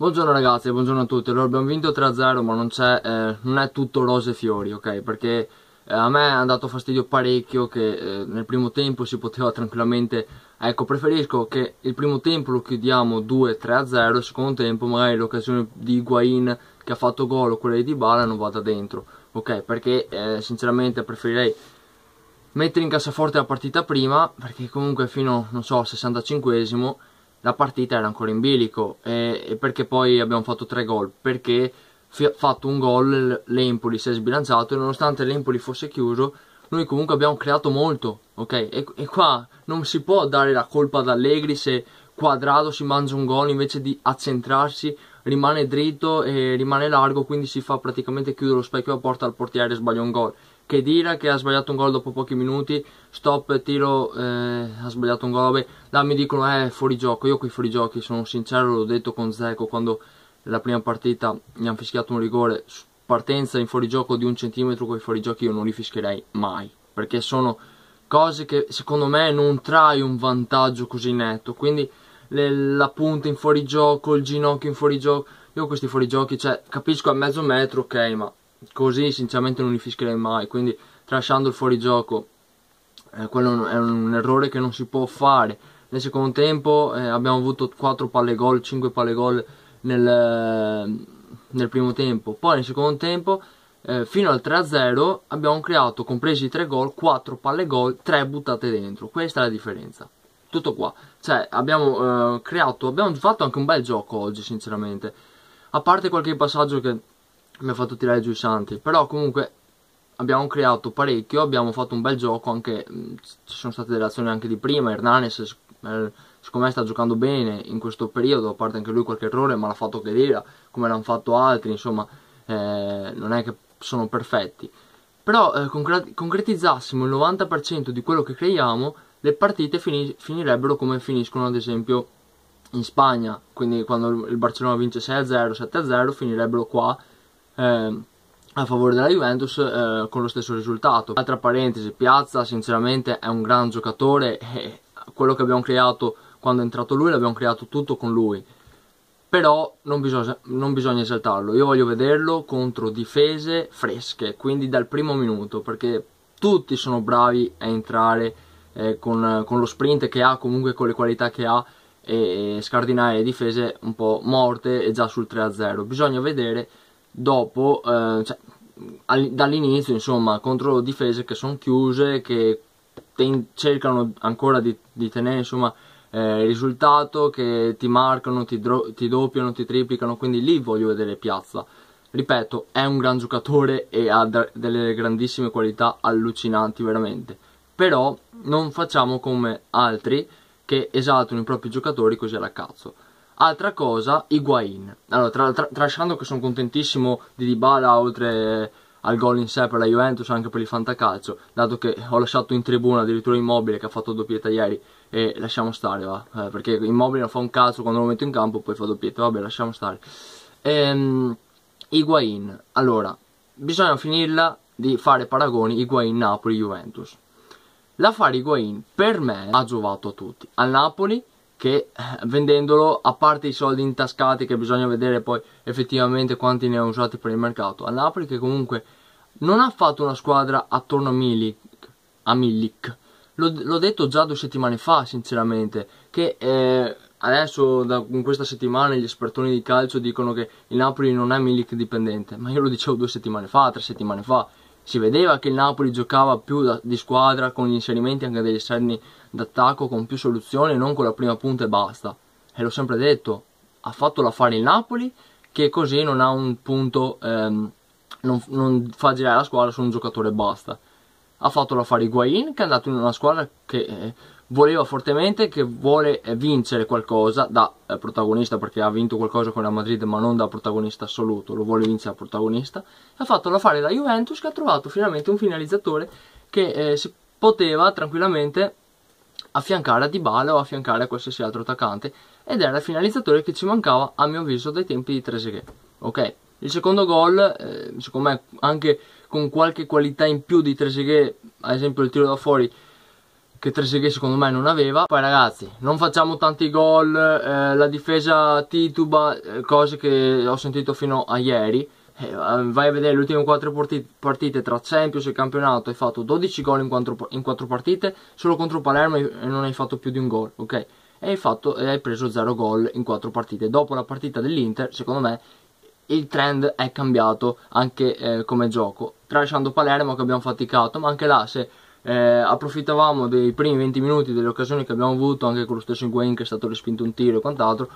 Buongiorno ragazzi, buongiorno a tutti. Allora abbiamo vinto 3-0 ma non, eh, non, è tutto rose e fiori, ok? Perché eh, a me è andato fastidio parecchio che eh, nel primo tempo si poteva tranquillamente... Ecco, preferisco che il primo tempo lo chiudiamo 2-3-0, il secondo tempo magari l'occasione di Higuain che ha fatto gol o quella di Dybala non vada dentro, ok? Perché eh, sinceramente preferirei mettere in cassaforte la partita prima, perché comunque fino, non so, al 65esimo la partita era ancora in bilico e, e perché poi abbiamo fatto tre gol perché fatto un gol l'Empoli si è sbilanciato e nonostante l'Empoli fosse chiuso noi comunque abbiamo creato molto ok e, e qua non si può dare la colpa ad Allegri se Quadrado si mangia un gol invece di accentrarsi rimane dritto e rimane largo quindi si fa praticamente chiudere lo specchio a porta al portiere e sbaglia un gol dire che ha sbagliato un gol dopo pochi minuti, stop, tiro, eh, ha sbagliato un gol, beh, là mi dicono eh, fuori gioco, io quei fuori giochi sono sincero, l'ho detto con Zeco quando la prima partita mi hanno fischiato un rigore, partenza in fuorigioco di un centimetro con i fuorigiochi io non li fischerei mai, perché sono cose che secondo me non trai un vantaggio così netto, quindi le, la punta in fuorigioco, il ginocchio in fuorigioco, io questi fuorigiochi, cioè capisco a mezzo metro, ok, ma così sinceramente non li fischierei mai quindi tralasciando il fuorigioco eh, quello è un errore che non si può fare nel secondo tempo eh, abbiamo avuto 4 palle gol 5 palle gol nel, nel primo tempo poi nel secondo tempo eh, fino al 3-0 abbiamo creato, compresi 3 gol, 4 palle gol, 3 buttate dentro. Questa è la differenza. Tutto qua. Cioè, abbiamo eh, creato, abbiamo fatto anche un bel gioco oggi, sinceramente. A parte qualche passaggio che mi ha fatto tirare giù i santi però comunque abbiamo creato parecchio abbiamo fatto un bel gioco anche ci sono state delle azioni anche di prima Hernanes eh, secondo me sta giocando bene in questo periodo a parte anche lui qualche errore ma l'ha fatto Chedira come l'hanno fatto altri insomma eh, non è che sono perfetti però eh, concret concretizzassimo il 90% di quello che creiamo le partite fini finirebbero come finiscono ad esempio in Spagna quindi quando il Barcellona vince 6-0, 7-0 finirebbero qua eh, a favore della Juventus eh, con lo stesso risultato. Altra parentesi, Piazza sinceramente è un gran giocatore e quello che abbiamo creato quando è entrato lui l'abbiamo creato tutto con lui. Però non bisogna, non bisogna esaltarlo, io voglio vederlo contro difese fresche, quindi dal primo minuto, perché tutti sono bravi a entrare eh, con, con, lo sprint che ha, comunque con le qualità che ha, e, e scardinare le difese un po' morte e già sul 3-0. Bisogna vedere dopo, eh, cioè, dall'inizio, insomma, contro difese che sono chiuse, che cercano ancora di, di tenere, insomma, eh, risultato, che ti marcano, ti, ti doppiano, ti triplicano, quindi lì voglio vedere Piazza. Ripeto, è un gran giocatore e ha delle grandissime qualità allucinanti veramente. Però non facciamo come altri che esaltano i propri giocatori così alla cazzo. Altra cosa, Higuain. Allora, tra, tra, trasciando che sono contentissimo di Dybala oltre al gol in sé per la Juventus anche per il fantacalcio, dato che ho lasciato in tribuna addirittura Immobile che ha fatto doppietta ieri e lasciamo stare, va, eh, perché Immobile non fa un cazzo quando lo metto in campo poi fa doppietta, vabbè, lasciamo stare. Ehm, Higuain. Allora, bisogna finirla di fare paragoni Higuain-Napoli-Juventus. La fare Higuain per me ha giovato a tutti, al Napoli che vendendolo, a parte i soldi intascati che bisogna vedere poi effettivamente quanti ne ha usati per il mercato, a Napoli che comunque non ha fatto una squadra attorno a Milik, a Milik. L'ho, detto già due settimane fa sinceramente, che eh, adesso da, in questa settimana gli espertoni di calcio dicono che il Napoli non è Milik dipendente, ma io lo dicevo due settimane fa, tre settimane fa, si vedeva che il Napoli giocava più da, di squadra con gli inserimenti anche degli esterni d'attacco con più soluzione, non con la prima punta e basta. E l'ho sempre detto, ha fatto l'affare il Napoli che così non ha un punto, ehm, non, non fa girare la squadra su un giocatore e basta ha fatto l'affare Higuain che è andato in una squadra che eh, voleva fortemente, che vuole eh, vincere qualcosa da eh, protagonista perché ha vinto qualcosa con la Madrid ma non da protagonista assoluto, lo vuole vincere da protagonista ha fatto l'affare la Juventus che ha trovato finalmente un finalizzatore che si poteva tranquillamente affiancare a Dybala o affiancare a qualsiasi altro attaccante ed era il finalizzatore che ci mancava a mio avviso dai tempi di Trezeguet ok? il secondo gol secondo me anche con qualche qualità in più di Trezeguet, ad esempio il tiro da fuori che Trezeguet secondo me non aveva. Poi ragazzi, non facciamo tanti gol, eh, la difesa tituba, eh, cose che ho sentito fino a ieri. Eh, eh, vai a vedere le ultime 4 partite tra Champions e campionato, hai fatto 12 gol in 4, in 4 partite, solo contro Palermo e non hai fatto più di un gol, ok? E hai, fatto, hai preso 0 gol in 4 partite. Dopo la partita dell'Inter, secondo me, il trend è cambiato anche eh, come gioco tralasciando Palermo che abbiamo faticato ma anche là se eh, approfittavamo dei primi 20 minuti delle occasioni che abbiamo avuto anche con lo stesso Higuain che è stato respinto un tiro e quant'altro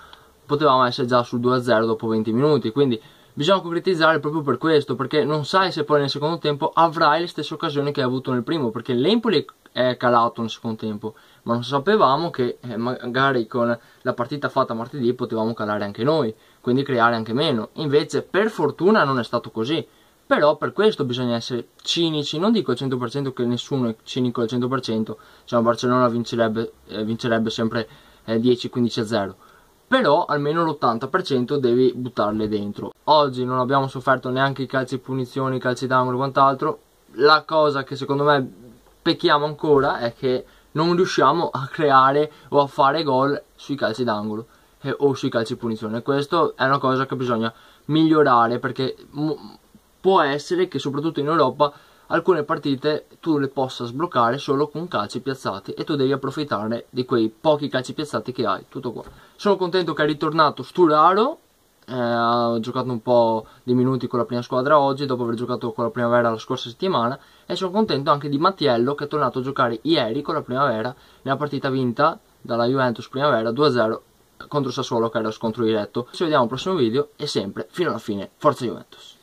potevamo essere già sul 2-0 dopo 20 minuti quindi bisogna concretizzare proprio per questo perché non sai se poi nel secondo tempo avrai le stesse occasioni che hai avuto nel primo perché l'Empoli è calato nel secondo tempo, ma non sapevamo che eh, magari con la partita fatta martedì potevamo calare anche noi, quindi creare anche meno. Invece per fortuna non è stato così. Però per questo bisogna essere cinici, non dico al 100% che nessuno è cinico al 100%, cioè Barcellona vincerebbe, eh, vincerebbe sempre eh, 10-15-0, però almeno l'80% devi buttarle dentro. Oggi non abbiamo sofferto neanche i calci punizioni, i calci d'angolo e quant'altro, la cosa che secondo me pecchiamo ancora è che non riusciamo a creare o a fare gol sui calci d'angolo eh, o sui calci di punizione. Questo è una cosa che bisogna migliorare perché può essere che soprattutto in Europa alcune partite tu le possa sbloccare solo con calci piazzati e tu devi approfittare di quei pochi calci piazzati che hai. Tutto qua. Sono contento che è ritornato Sturaro eh, ho giocato un po' di minuti con la prima squadra oggi, dopo aver giocato con la primavera la scorsa settimana, e sono contento anche di Mattiello che è tornato a giocare ieri con la primavera nella partita vinta dalla Juventus Primavera 2-0 contro Sassuolo che era scontro diretto. Ci vediamo al prossimo video e sempre fino alla fine, forza Juventus!